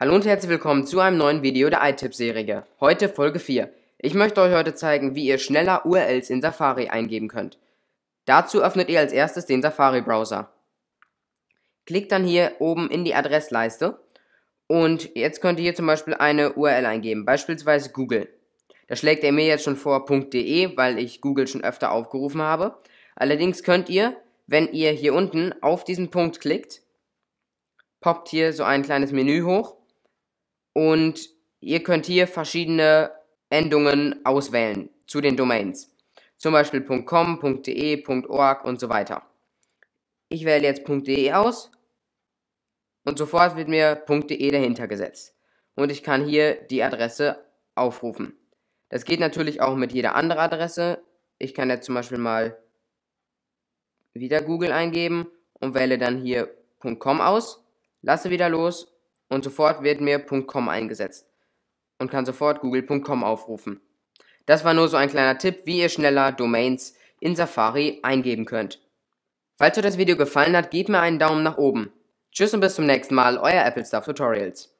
Hallo und herzlich willkommen zu einem neuen Video der iTip-Serie. Heute Folge 4. Ich möchte euch heute zeigen, wie ihr schneller URLs in Safari eingeben könnt. Dazu öffnet ihr als erstes den Safari-Browser. Klickt dann hier oben in die Adressleiste und jetzt könnt ihr hier zum Beispiel eine URL eingeben, beispielsweise Google. Da schlägt er mir jetzt schon vor .de, weil ich Google schon öfter aufgerufen habe. Allerdings könnt ihr, wenn ihr hier unten auf diesen Punkt klickt, poppt hier so ein kleines Menü hoch und ihr könnt hier verschiedene Endungen auswählen zu den Domains. Zum Beispiel .com, .de, .org und so weiter. Ich wähle jetzt .de aus und sofort wird mir .de dahinter gesetzt. Und ich kann hier die Adresse aufrufen. Das geht natürlich auch mit jeder anderen Adresse. Ich kann jetzt zum Beispiel mal wieder Google eingeben und wähle dann hier .com aus, lasse wieder los und sofort wird mir .com eingesetzt und kann sofort google.com aufrufen. Das war nur so ein kleiner Tipp, wie ihr schneller Domains in Safari eingeben könnt. Falls euch das Video gefallen hat, gebt mir einen Daumen nach oben. Tschüss und bis zum nächsten Mal, euer Apple Stuff Tutorials.